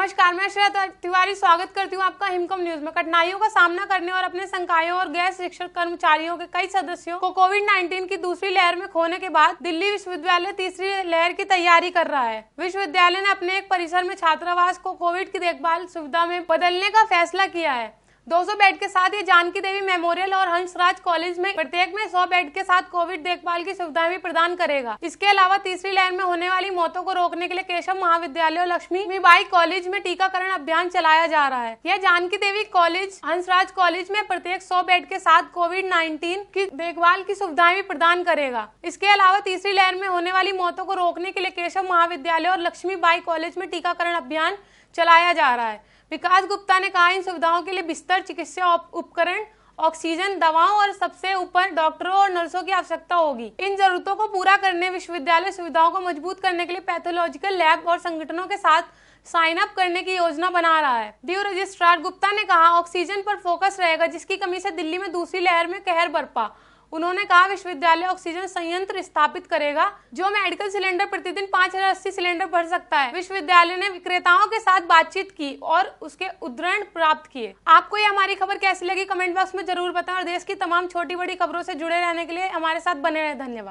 नमस्कार मैं श्रेया तिवारी स्वागत करती हूँ आपका हिमकम न्यूज में कठिनाइयों का सामना करने और अपने संकायों और गैर शिक्षक कर्मचारियों के कई सदस्यों को कोविड 19 की दूसरी लहर में खोने के बाद दिल्ली विश्वविद्यालय तीसरी लहर की तैयारी कर रहा है विश्वविद्यालय ने अपने एक परिसर में छात्रावास को कोविड की देखभाल सुविधा में बदलने का फैसला किया है 200 बेड के साथ ये जानकी देवी मेमोरियल और हंसराज कॉलेज में प्रत्येक में 100 बेड के साथ कोविड देखभाल की सुविधाएं भी प्रदान करेगा इसके अलावा तीसरी लाइन में होने वाली मौतों को रोकने के लिए केशव महाविद्यालय और लक्ष्मी बाई कॉलेज में टीकाकरण अभियान चलाया जा रहा है यह जानकी देवी कॉलेज हंसराज कॉलेज में प्रत्येक सौ बेड के साथ कोविड नाइन्टीन की देखभाल की सुविधाएं भी प्रदान करेगा इसके अलावा तीसरी लहर में होने वाली मौतों को रोकने के लिए केशव महाविद्यालय और बाई कॉलेज में टीकाकरण अभियान चलाया जा रहा है विकास गुप्ता ने कहा इन सुविधाओं के लिए बिस्तर चिकित्सा उपकरण ऑक्सीजन दवाओं और सबसे ऊपर डॉक्टरों और नर्सों की आवश्यकता होगी इन जरूरतों को पूरा करने विश्वविद्यालय सुविधाओं को मजबूत करने के लिए पैथोलॉजिकल लैब और संगठनों के साथ साइन अप करने की योजना बना रहा है ड्यू रजिस्ट्रार गुप्ता ने कहा ऑक्सीजन पर फोकस रहेगा जिसकी कमी से दिल्ली में दूसरी लहर में कहर बरपा उन्होंने कहा विश्वविद्यालय ऑक्सीजन संयंत्र स्थापित करेगा जो मेडिकल सिलेंडर प्रतिदिन पाँच हजार अस्सी सिलेंडर भर सकता है विश्वविद्यालय ने विक्रेताओं के साथ बातचीत की और उसके उदृण प्राप्त किए आपको ये हमारी खबर कैसी लगी कमेंट बॉक्स में जरूर बताएं और देश की तमाम छोटी बड़ी खबरों से जुड़े रहने के लिए हमारे साथ बने रहे धन्यवाद